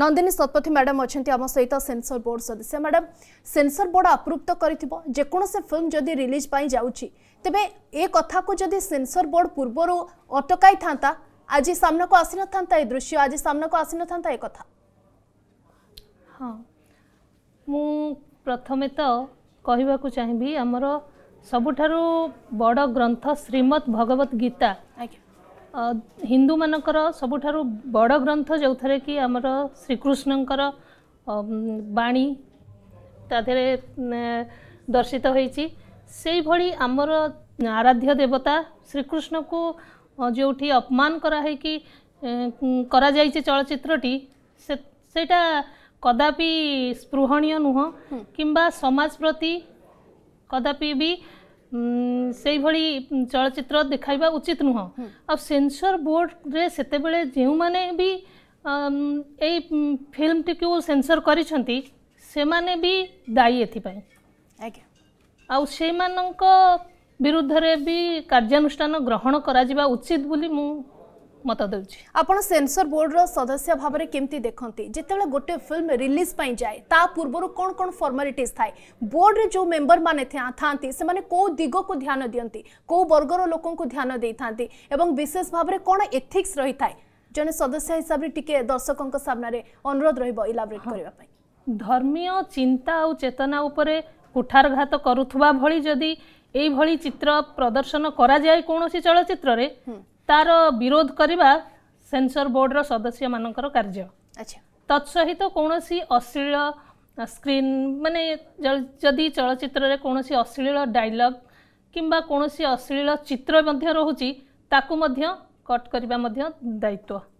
Nandini শତপথী madam অনেক আমার সহ সেনসর বোর্ড সদস্য ম্যাডাম সেনসর বোর্ড আপ্রুভ্ত করে যেকোনসি ফিল্ম যদি রিলিজ পাই যাচ্ছি তেবে এ কথা যদি সেনসর বোর্ড পূর্বর অটকাই থাকে আজ সামনাকু আসি নথান্তা এ দৃশ্য আজ সামনাকু আসি নথান্তা এ কথা হ্যাঁ মু প্রথমে তো କହିବାକୁ ଚାହିଁବି ଆମର ସବୁଠାରୁ ବଡ଼ ଗ୍ରନ୍ଥ ଶ୍ରୀମଦ୍ ଭଗବତ ଗୀତା ଆଜ୍ଞା ହିନ୍ଦୁମାନଙ୍କର ସବୁଠାରୁ ବଡ଼ ଗ୍ରନ୍ଥ ଯେଉଁଥିରେ କି ଆମର ଶ୍ରୀକୃଷ୍ଣଙ୍କର ବାଣୀ ତା ଦେହରେ ଦର୍ଶିତ ହୋଇଛି ସେଇଭଳି ଆମର ଆରାଧ୍ୟ ଦେବତା ଶ୍ରୀକୃଷ୍ଣକୁ ଯେଉଁଠି ଅପମାନ କରାହେଇକି କରାଯାଇଛି ଚଳଚ୍ଚିତ୍ରଟି ସେ ସେଇଟା କଦାପି ସ୍ପୃହଣୀୟ ନୁହଁ କିମ୍ବା ସମାଜ ପ୍ରତି କଦାପି ବି ସେଇଭଳି ଚଳଚ୍ଚିତ୍ର ଦେଖାଇବା ଉଚିତ ନୁହଁ ଆଉ ସେନ୍ସର ବୋର୍ଡ଼ରେ ସେତେବେଳେ ଯେଉଁମାନେ ବି ଏଇ ଫିଲ୍ମଟିକୁ ସେନ୍ସର କରିଛନ୍ତି ସେମାନେ ବି ଦାୟୀ ଏଥିପାଇଁ ଆଜ୍ଞା ଆଉ ସେଇମାନଙ୍କ ବିରୁଦ୍ଧରେ ବି କାର୍ଯ୍ୟାନୁଷ୍ଠାନ ଗ୍ରହଣ କରାଯିବା ଉଚିତ ବୋଲି ମୁଁ মত দেউছি আপনার সেনসর বোর্ডর সদস্য ভাবে কেমতি দেখতে যেতবে গোটে ফিল্ম রিলিজ পাই যায় তা পূর্বর কোণ কোণ ফর্মালিটিজ থাকে বোর্ডরে যে মেম্বর মানে থাকে সে কেউ দিগক ধ্যান দিকে কেউ বর্গর লোক ধ্যান দিয়ে এবং বিশেষ ভাবে কোণ এথিক্স রয়ে থাকে জনে সদস্য হিসাবে টিকে দর্শক সামনে অনুরোধ রহব ইলাবোরেট করা ধর্মীয় চিন্তা ও চেতনা উপরে কুঠারঘাত করুবা ভি যদি এইভাবে চিত্র প্রদর্শন করা যায় কোণী চলচ্চিত্রে ତାର ବିରୋଧ କରିବା ସେନ୍ସର ବୋର୍ଡ଼ର ସଦସ୍ୟମାନଙ୍କର କାର୍ଯ୍ୟ ତତ୍ସହିତ କୌଣସି ଅଶ୍ଳୀଳ ସ୍କ୍ରିନ୍ ମାନେ ଯଦି ଚଳଚ୍ଚିତ୍ରରେ କୌଣସି ଅଶ୍ଳୀଳ ଡାଇଲଗ କିମ୍ବା କୌଣସି ଅଶ୍ଳୀଳ ଚିତ୍ର ମଧ୍ୟ ରହୁଛି ତାକୁ ମଧ୍ୟ କଟ୍ କରିବା ମଧ୍ୟ ଦାୟିତ୍ୱ